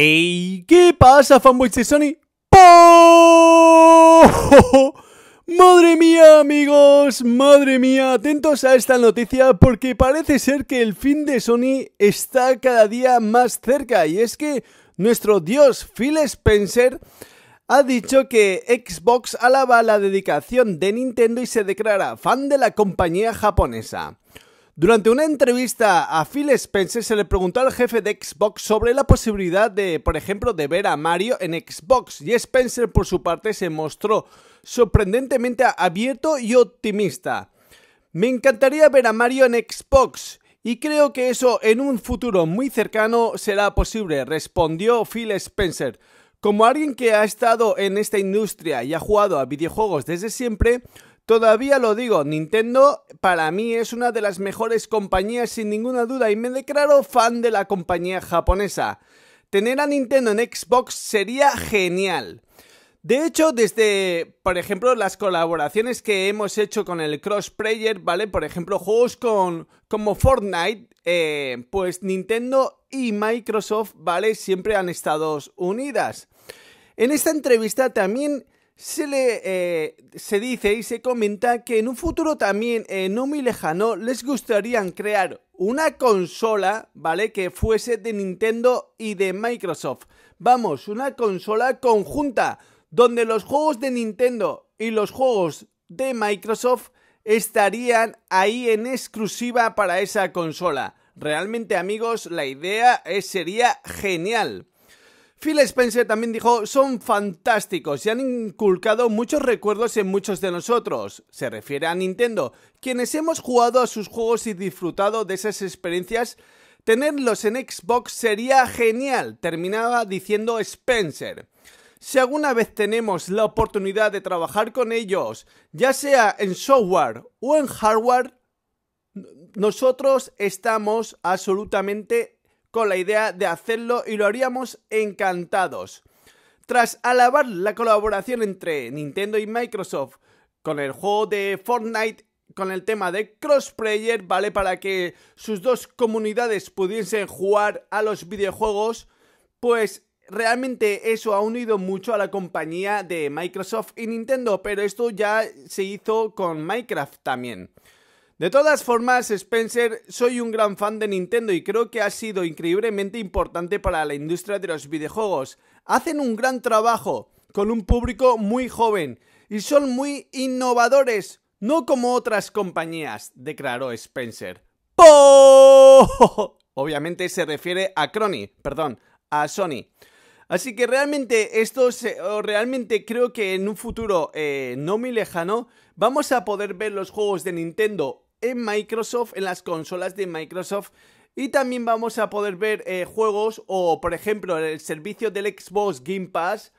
¿Qué pasa, fanboys de Sony? ¡Madre mía, amigos! ¡Madre mía! Atentos a esta noticia porque parece ser que el fin de Sony está cada día más cerca y es que nuestro dios Phil Spencer ha dicho que Xbox alaba la dedicación de Nintendo y se declara fan de la compañía japonesa. Durante una entrevista a Phil Spencer se le preguntó al jefe de Xbox sobre la posibilidad de, por ejemplo, de ver a Mario en Xbox y Spencer por su parte se mostró sorprendentemente abierto y optimista. Me encantaría ver a Mario en Xbox y creo que eso en un futuro muy cercano será posible, respondió Phil Spencer. Como alguien que ha estado en esta industria y ha jugado a videojuegos desde siempre, Todavía lo digo, Nintendo para mí es una de las mejores compañías sin ninguna duda y me declaro fan de la compañía japonesa. Tener a Nintendo en Xbox sería genial. De hecho, desde, por ejemplo, las colaboraciones que hemos hecho con el crossplayer, ¿vale? Por ejemplo, juegos con, como Fortnite eh, pues Nintendo y Microsoft, ¿vale? Siempre han estado unidas. En esta entrevista también se le eh, se dice y se comenta que en un futuro también eh, no muy lejano les gustaría crear una consola, ¿vale? Que fuese de Nintendo y de Microsoft. Vamos, una consola conjunta donde los juegos de Nintendo y los juegos de Microsoft estarían ahí en exclusiva para esa consola. Realmente amigos, la idea es, eh, sería genial. Phil Spencer también dijo, son fantásticos y han inculcado muchos recuerdos en muchos de nosotros. Se refiere a Nintendo, quienes hemos jugado a sus juegos y disfrutado de esas experiencias. Tenerlos en Xbox sería genial, terminaba diciendo Spencer si alguna vez tenemos la oportunidad de trabajar con ellos, ya sea en software o en hardware, nosotros estamos absolutamente con la idea de hacerlo y lo haríamos encantados. Tras alabar la colaboración entre Nintendo y Microsoft con el juego de Fortnite con el tema de crossplayer, ¿vale? Para que sus dos comunidades pudiesen jugar a los videojuegos, pues Realmente eso ha unido mucho a la compañía de Microsoft y Nintendo, pero esto ya se hizo con Minecraft también. De todas formas, Spencer, soy un gran fan de Nintendo y creo que ha sido increíblemente importante para la industria de los videojuegos. Hacen un gran trabajo con un público muy joven y son muy innovadores, no como otras compañías, declaró Spencer. Obviamente se refiere a Crony, perdón, a Sony. Así que realmente esto, o realmente creo que en un futuro eh, no muy lejano, vamos a poder ver los juegos de Nintendo en Microsoft, en las consolas de Microsoft. Y también vamos a poder ver eh, juegos o, por ejemplo, el servicio del Xbox Game Pass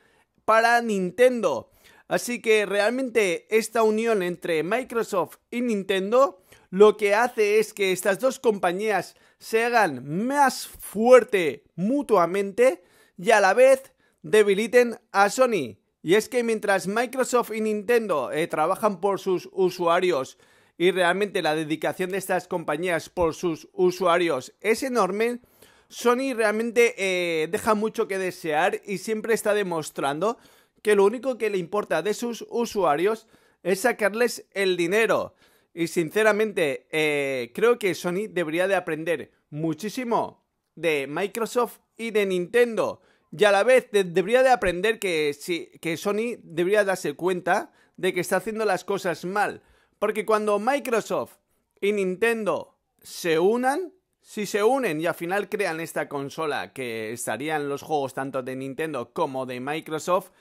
para Nintendo. Así que realmente esta unión entre Microsoft y Nintendo lo que hace es que estas dos compañías se hagan más fuerte mutuamente y a la vez debiliten a Sony. Y es que mientras Microsoft y Nintendo eh, trabajan por sus usuarios y realmente la dedicación de estas compañías por sus usuarios es enorme, Sony realmente eh, deja mucho que desear y siempre está demostrando que lo único que le importa de sus usuarios es sacarles el dinero. Y sinceramente, eh, creo que Sony debería de aprender muchísimo de Microsoft y de Nintendo y a la vez debería de aprender que, que Sony debería darse cuenta de que está haciendo las cosas mal. Porque cuando Microsoft y Nintendo se unan, si se unen y al final crean esta consola que estarían los juegos tanto de Nintendo como de Microsoft,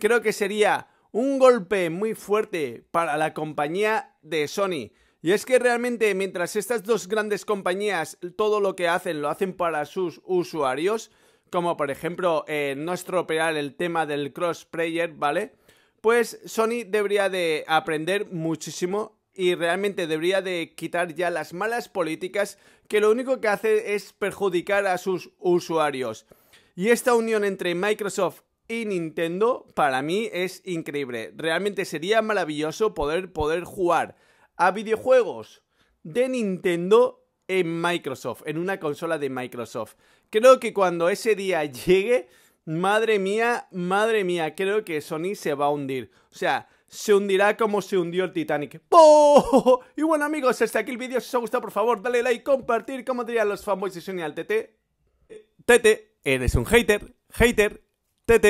creo que sería un golpe muy fuerte para la compañía de Sony. Y es que realmente mientras estas dos grandes compañías todo lo que hacen lo hacen para sus usuarios, como por ejemplo eh, no estropear el tema del crossplayer, ¿vale? Pues Sony debería de aprender muchísimo y realmente debería de quitar ya las malas políticas que lo único que hace es perjudicar a sus usuarios. Y esta unión entre Microsoft y Nintendo para mí es increíble. Realmente sería maravilloso poder, poder jugar a videojuegos de Nintendo en Microsoft, en una consola de Microsoft. Creo que cuando ese día llegue, madre mía, madre mía, creo que Sony se va a hundir. O sea, se hundirá como se hundió el Titanic. ¡Poo! ¡Oh! Y bueno amigos, hasta aquí el vídeo. Si os ha gustado, por favor, dale like, compartir, como dirían los fanboys de Sony al TT. TT, eres un hater. Hater. TT,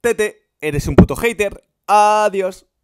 TT, eres un puto hater. Adiós.